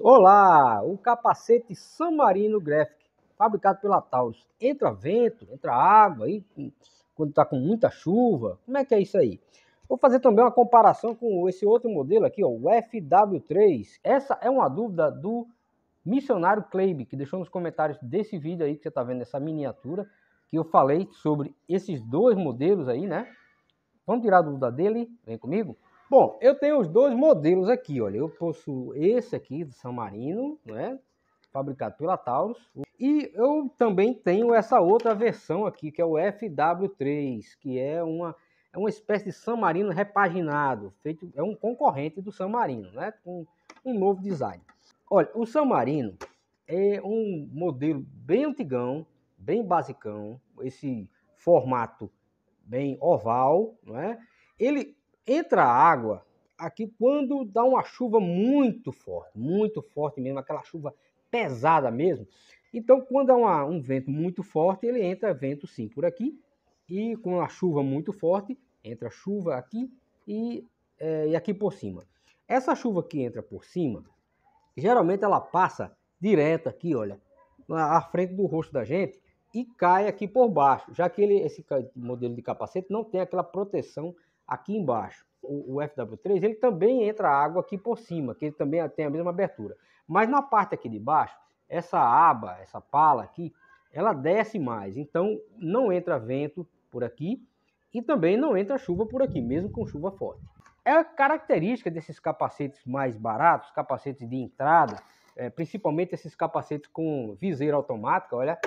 Olá, o capacete San Marino Graphic, fabricado pela Taurus. Entra vento, entra água, aí, quando está com muita chuva, como é que é isso aí? Vou fazer também uma comparação com esse outro modelo aqui, ó, o FW3. Essa é uma dúvida do missionário Kleib, que deixou nos comentários desse vídeo aí que você está vendo, essa miniatura, que eu falei sobre esses dois modelos aí, né? Vamos tirar a dúvida dele? Vem comigo. Bom, eu tenho os dois modelos aqui, olha. Eu posso esse aqui do San Marino, né? Fabricado pela Taurus. E eu também tenho essa outra versão aqui, que é o FW3, que é uma, é uma espécie de San Marino repaginado. Feito, é um concorrente do San Marino, né? Com um novo design. Olha, o San Marino é um modelo bem antigão, bem basicão. Esse formato bem oval, não é? Ele entra água aqui quando dá uma chuva muito forte, muito forte mesmo, aquela chuva pesada mesmo. Então, quando há uma, um vento muito forte, ele entra vento sim por aqui, e com a chuva muito forte, entra chuva aqui e, é, e aqui por cima. Essa chuva que entra por cima, geralmente ela passa direto aqui, olha, à frente do rosto da gente e cai aqui por baixo, já que ele, esse modelo de capacete não tem aquela proteção aqui embaixo. O, o FW3 ele também entra água aqui por cima, que ele também tem a mesma abertura. Mas na parte aqui de baixo, essa aba, essa pala aqui, ela desce mais. Então não entra vento por aqui e também não entra chuva por aqui, mesmo com chuva forte. É a característica desses capacetes mais baratos, capacetes de entrada, é, principalmente esses capacetes com viseira automática, olha,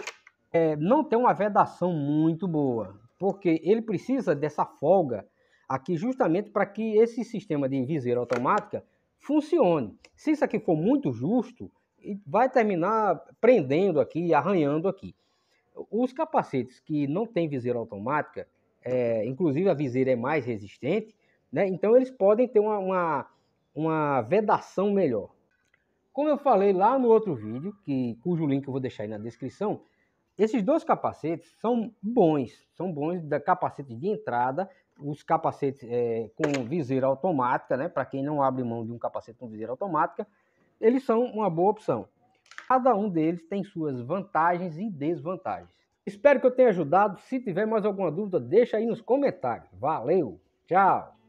é, não tem uma vedação muito boa, porque ele precisa dessa folga aqui justamente para que esse sistema de viseira automática funcione. Se isso aqui for muito justo, vai terminar prendendo aqui, arranhando aqui. Os capacetes que não têm viseira automática, é, inclusive a viseira é mais resistente, né? então eles podem ter uma, uma, uma, vedação melhor. Como eu falei lá no outro vídeo, que, cujo link eu vou deixar aí na descrição, esses dois capacetes são bons, são bons da capacete de entrada, os capacetes é, com viseira automática, né? Para quem não abre mão de um capacete com viseira automática, eles são uma boa opção. Cada um deles tem suas vantagens e desvantagens. Espero que eu tenha ajudado. Se tiver mais alguma dúvida, deixa aí nos comentários. Valeu, tchau!